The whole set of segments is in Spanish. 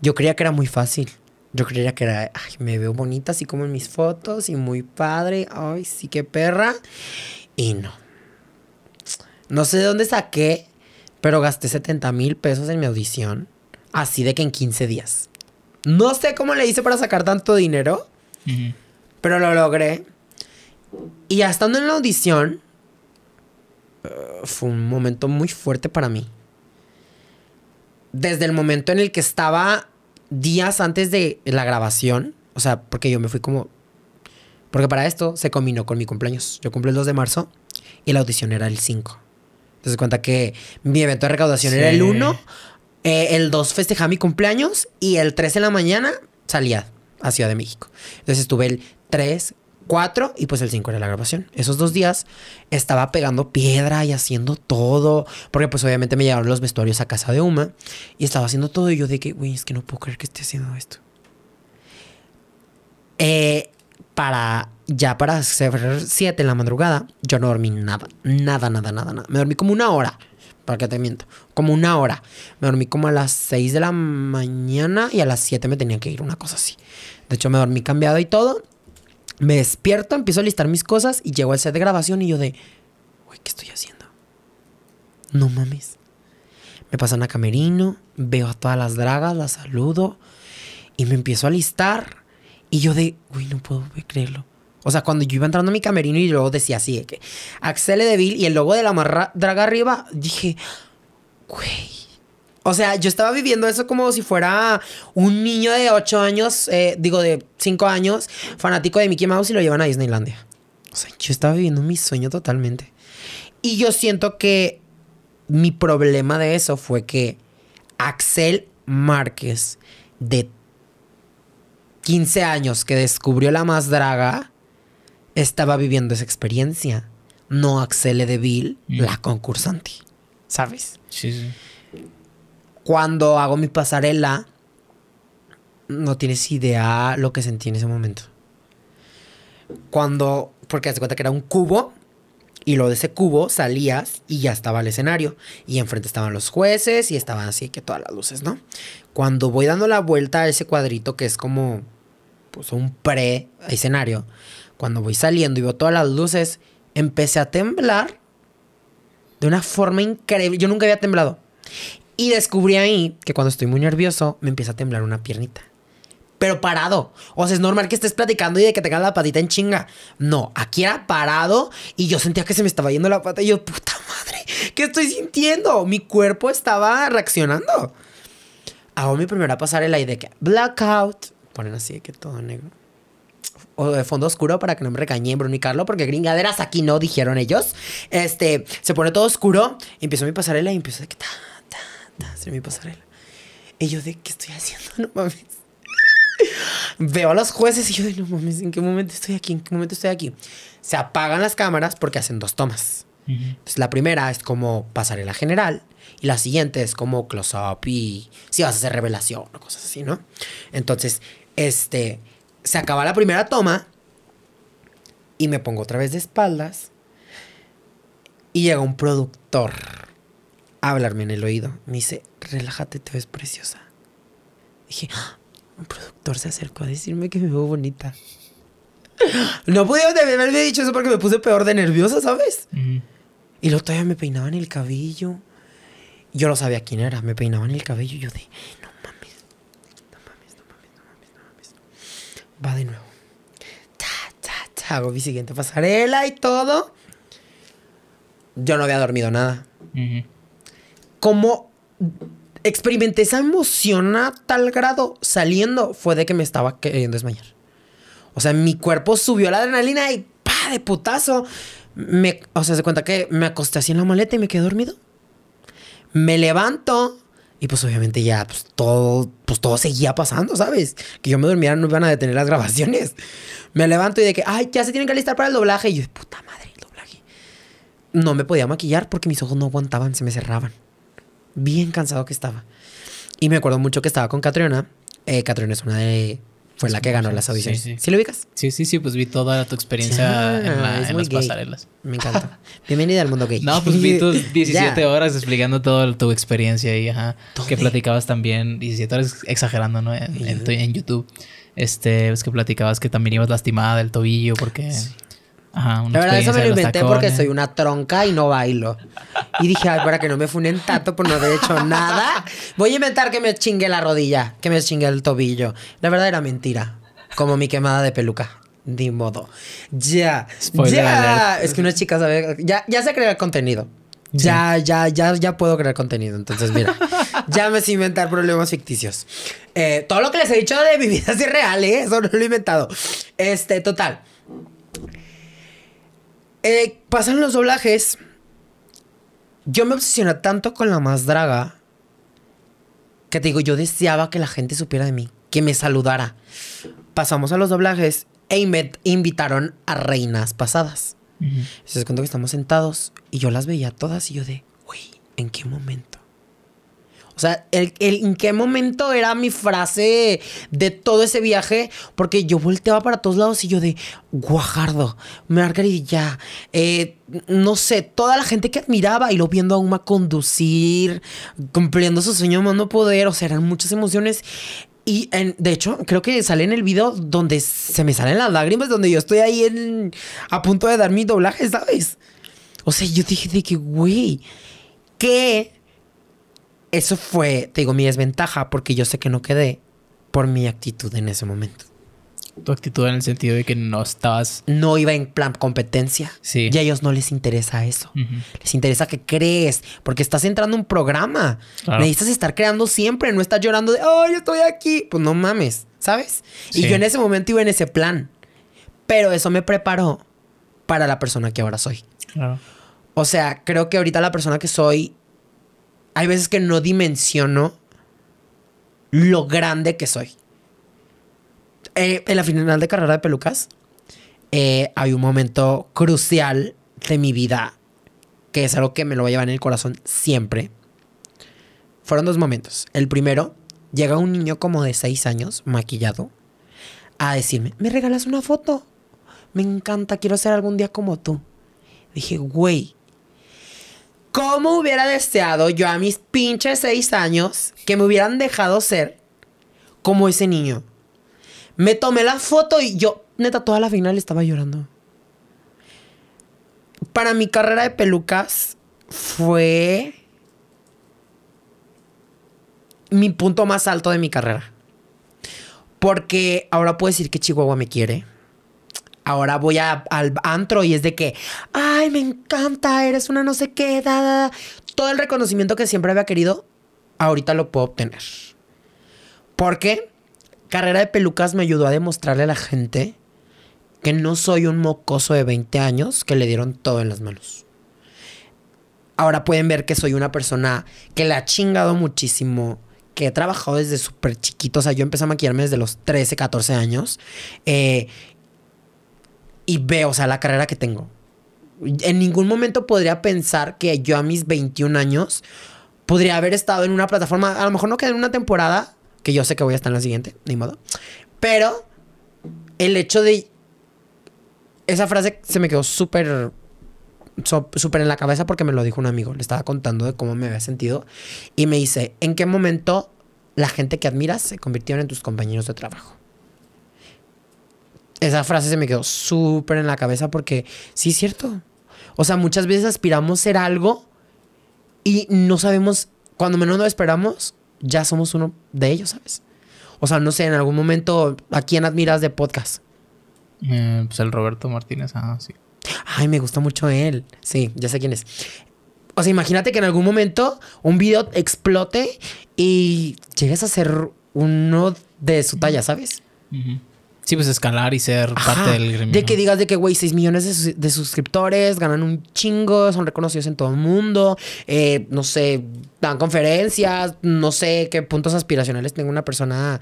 Yo creía que era muy fácil. Yo creía que era, ay, me veo bonita así como en mis fotos y muy padre. Ay, sí, qué perra. Y no. No sé de dónde saqué, pero gasté 70 mil pesos en mi audición. Así de que en 15 días. No sé cómo le hice para sacar tanto dinero, pero lo logré. Y ya estando en la audición, eh, fue un momento muy fuerte para mí desde el momento en el que estaba días antes de la grabación, o sea, porque yo me fui como... Porque para esto se combinó con mi cumpleaños. Yo cumplí el 2 de marzo y la audición era el 5. Entonces cuenta que mi evento de recaudación era el 1, eh, el 2 festejaba mi cumpleaños y el 3 en la mañana salía a Ciudad de México. Entonces estuve el 3, 4 y pues el 5 era la grabación. Esos dos días estaba pegando piedra y haciendo todo, porque pues obviamente me llevaron los vestuarios a casa de Uma y estaba haciendo todo y yo de que, güey, es que no puedo creer que esté haciendo esto. Eh, para ya para hacer 7 en la madrugada, yo no dormí nada, nada, nada, nada, nada. Me dormí como una hora, para que te miento, como una hora. Me dormí como a las 6 de la mañana y a las 7 me tenía que ir, una cosa así. De hecho, me dormí cambiado y todo. Me despierto, empiezo a listar mis cosas y llego al set de grabación y yo de, güey, ¿qué estoy haciendo? No mames. Me pasan a camerino, veo a todas las dragas, las saludo y me empiezo a listar. Y yo de, güey, no puedo creerlo. O sea, cuando yo iba entrando a mi camerino y luego decía así, de que Axel Bill y el logo de la marra, draga arriba, dije, güey, o sea, yo estaba viviendo eso como si fuera un niño de 8 años, eh, digo de 5 años, fanático de Mickey Mouse y lo llevan a Disneylandia. O sea, yo estaba viviendo mi sueño totalmente. Y yo siento que mi problema de eso fue que Axel Márquez, de 15 años, que descubrió la más draga, estaba viviendo esa experiencia. No Axel Deville, mm. la concursante. ¿Sabes? Sí, sí cuando hago mi pasarela, no tienes idea lo que sentí en ese momento. Cuando, porque hace cuenta que era un cubo y lo de ese cubo salías y ya estaba el escenario. Y enfrente estaban los jueces y estaban así que todas las luces, ¿no? Cuando voy dando la vuelta a ese cuadrito que es como pues, un pre-escenario, cuando voy saliendo y veo todas las luces, empecé a temblar de una forma increíble. Yo nunca había temblado. Y descubrí ahí que cuando estoy muy nervioso me empieza a temblar una piernita. Pero parado. O sea, es normal que estés platicando y de que tengas la patita en chinga. No, aquí era parado y yo sentía que se me estaba yendo la pata. Y yo, puta madre, ¿qué estoy sintiendo? Mi cuerpo estaba reaccionando. Hago mi primera pasarela y de que blackout. Ponen así de que todo negro. O de fondo oscuro para que no me regañen Bruno y Carlo, porque gringaderas aquí no dijeron ellos. Este, se pone todo oscuro. empiezo mi pasarela y empiezo de que hacer mi pasarela. Y yo de, ¿qué estoy haciendo? No mames. Veo a los jueces y yo de, no mames, ¿en qué momento estoy aquí? ¿En qué momento estoy aquí? Se apagan las cámaras porque hacen dos tomas. Entonces la primera es como pasarela general y la siguiente es como close-up y si vas a hacer revelación o cosas así, ¿no? Entonces, este, se acaba la primera toma y me pongo otra vez de espaldas y llega un productor hablarme en el oído. Me dice, relájate, te ves preciosa. Dije, ah, un productor se acercó a decirme que me veo bonita. No pude haberme dicho eso porque me puse peor de nerviosa, ¿sabes? Y luego todavía me peinaban el cabello. Yo no sabía quién era, me peinaban el cabello. Y yo de, no mames, no mames, no mames, no mames, Va de nuevo. Ta, ta, ta. Hago mi siguiente pasarela y todo. Yo no había dormido nada como experimenté esa emoción a tal grado saliendo fue de que me estaba queriendo desmayar. O sea, mi cuerpo subió la adrenalina y pa de putazo. Me, o sea, se cuenta que me acosté así en la maleta y me quedé dormido. Me levanto y pues obviamente ya pues, todo, pues todo seguía pasando, ¿sabes? Que yo me durmiera no iban a detener las grabaciones. Me levanto y de que, ay, ya se tienen que alistar para el doblaje. Y yo, puta madre, el doblaje. No me podía maquillar porque mis ojos no aguantaban, se me cerraban bien cansado que estaba. Y me acuerdo mucho que estaba con Catriona. Eh, Catriona es una de... Fue la que ganó las audiciones. Sí, lo ubicas? Sí, sí, sí, pues vi toda tu experiencia en, las pasarelas. Me encanta. Bienvenida al mundo gay. No, pues vi tus 17 horas explicando toda tu experiencia y ajá, que platicabas también, 17 horas exagerando, ¿no? En, en, YouTube. Este, es que platicabas que también ibas lastimada del tobillo porque... Ajá, una la verdad, eso me lo inventé porque soy una tronca y no bailo. Y dije, ay, para que no me funen tanto por no haber hecho nada, voy a inventar que me chingue la rodilla, que me chingue el tobillo. La verdad era mentira, como mi quemada de peluca. Ni modo. Ya. ya. Es que unas chicas sabe. Ya, sé crear contenido. Ya, ya, ya, ya puedo crear contenido. Entonces, mira, ya me sé inventar problemas ficticios. Eh, todo lo que les he dicho de mi vida es irreal, ¿eh? Eso no lo he inventado. Este, total. Eh, pasan los doblajes. Yo me obsesioné tanto con la más draga que te digo, yo deseaba que la gente supiera de mí, que me saludara. Pasamos a los doblajes e invitaron a reinas pasadas. Uh -huh. que estamos sentados y yo las veía todas y yo de, güey, ¿en qué momento? O sea, el, ¿en qué momento era mi frase de todo ese viaje? Porque yo volteaba para todos lados y yo de Guajardo, Margarita, eh, no sé, toda la gente que admiraba y lo viendo a Uma conducir, cumpliendo su sueño, mando poder, o sea, eran muchas emociones. Y de hecho, creo que sale en el video donde se me salen las lágrimas, donde yo estoy ahí a punto de dar mi doblaje, ¿sabes? O sea, yo dije de que, güey, ¿qué eso fue, te digo, mi desventaja porque yo sé que no quedé por mi actitud en ese momento. Tu actitud en el sentido de que no estabas... No iba en plan competencia. Sí. Y a ellos no les interesa eso. Les interesa que crees, porque estás entrando en un programa. Necesitas estar creando siempre, no estás llorando de, oh, yo estoy aquí. Pues no mames, ¿sabes? Y yo en ese momento iba en ese plan. Pero eso me preparó para la persona que ahora soy. O sea, creo que ahorita la persona que soy hay veces que no dimensiono lo grande que soy. Eh, en la final de carrera de pelucas, eh, hay un momento crucial de mi vida que es algo que me lo va a llevar en el corazón siempre. Fueron dos momentos. El primero, llega un niño como de seis años, maquillado, a decirme, ¿me regalas una foto? Me encanta, quiero ser algún día como tú. Dije, güey, ¿Cómo hubiera deseado yo a mis pinches seis años que me hubieran dejado ser como ese niño? Me tomé la foto y yo, neta, toda la final estaba llorando. Para mi carrera de pelucas fue mi punto más alto de mi carrera. Porque ahora puedo decir que Chihuahua me quiere ahora voy al antro y es de que, ay, me encanta, eres una no sé qué, edad! Todo el reconocimiento que siempre había querido, ahorita lo puedo obtener. Porque Carrera de Pelucas me ayudó a demostrarle a la gente que no soy un mocoso de 20 años que le dieron todo en las manos. Ahora pueden ver que soy una persona que le ha chingado muchísimo, que he trabajado desde súper chiquito. O sea, yo empecé a maquillarme desde los 13, 14 años. Eh, y veo, o sea, la carrera que tengo. En ningún momento podría pensar que yo a mis 21 años podría haber estado en una plataforma, a lo mejor no quedé en una temporada, que yo sé que voy a estar en la siguiente, ni modo. Pero el hecho de... Esa frase se me quedó súper súper en la cabeza porque me lo dijo un amigo. Le estaba contando de cómo me había sentido y me dice, ¿en qué momento la gente que admiras se convirtieron en tus compañeros de trabajo? esa frase se me quedó súper en la cabeza porque sí es cierto. O sea, muchas veces aspiramos a ser algo y no sabemos, cuando menos lo esperamos, ya somos uno de ellos, ¿sabes? O sea, no sé, en algún momento, ¿a quién admiras de podcast? Eh, pues el Roberto Martínez, ah, sí. Ay, me gusta mucho él. Sí, ya sé quién es. O sea, imagínate que en algún momento un video explote y llegues a ser uno de su talla, ¿sabes? Sí, pues escalar y ser parte del gremio. De que digas de que, güey, 6 millones de, suscriptores, ganan un chingo, son reconocidos en todo el mundo, eh, no sé, dan conferencias, no sé qué puntos aspiracionales tenga una persona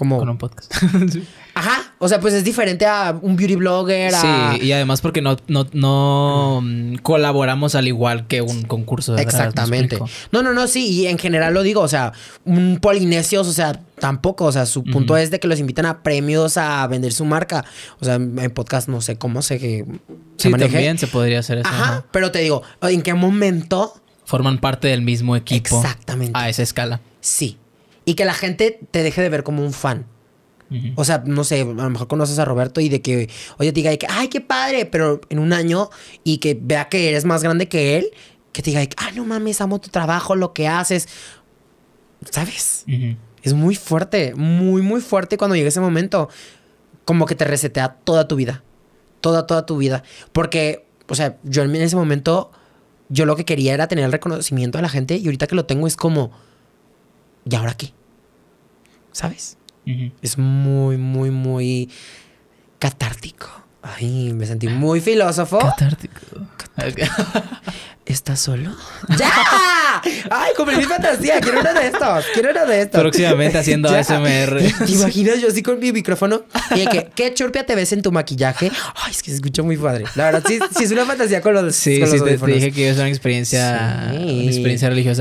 como... Con un podcast. Ajá. O sea, pues es diferente a un beauty blogger. Sí, y además porque no, no, mm, colaboramos al igual que un concurso de Exactamente. no, no, no, sí. Y en general lo digo, o sea, un polinesios, o sea, tampoco. O sea, su punto es de que los invitan a premios a vender su marca. O sea, en podcast no sé cómo sé que se sí, también se podría hacer eso. Ajá. Pero te digo, ¿en qué momento? Forman parte del mismo equipo. Exactamente. A esa escala. Sí. Y que la gente te deje de ver como un fan. O sea, no sé, a lo mejor conoces a Roberto y de que, oye, te diga, que, ay, qué padre, pero en un año y que vea que eres más grande que él, que te diga, ah, no mames, amo tu trabajo, lo que haces. ¿Sabes? Es muy fuerte, muy, muy fuerte cuando llega ese momento. Como que te resetea toda tu vida. Toda, toda tu vida. Porque, o sea, yo en ese momento, yo lo que quería era tener el reconocimiento de la gente y ahorita que lo tengo es como, ¿y ahora qué? ¿sabes? Es muy, muy, muy catártico. Ay, me sentí muy filósofo. Catártico. ¿Estás solo? ¡Ya! ¡Ay, cumplí mi fantasía! Quiero uno de estos. Quiero uno de estos. Próximamente haciendo ASMR. ¿Te imaginas yo así con mi micrófono? Y que, ¿qué churpia te ves en tu maquillaje? Ay, es que se escucha muy padre. La verdad, sí, sí es una fantasía con los Sí, con sí, te, dije que es una experiencia, sí. una experiencia religiosa.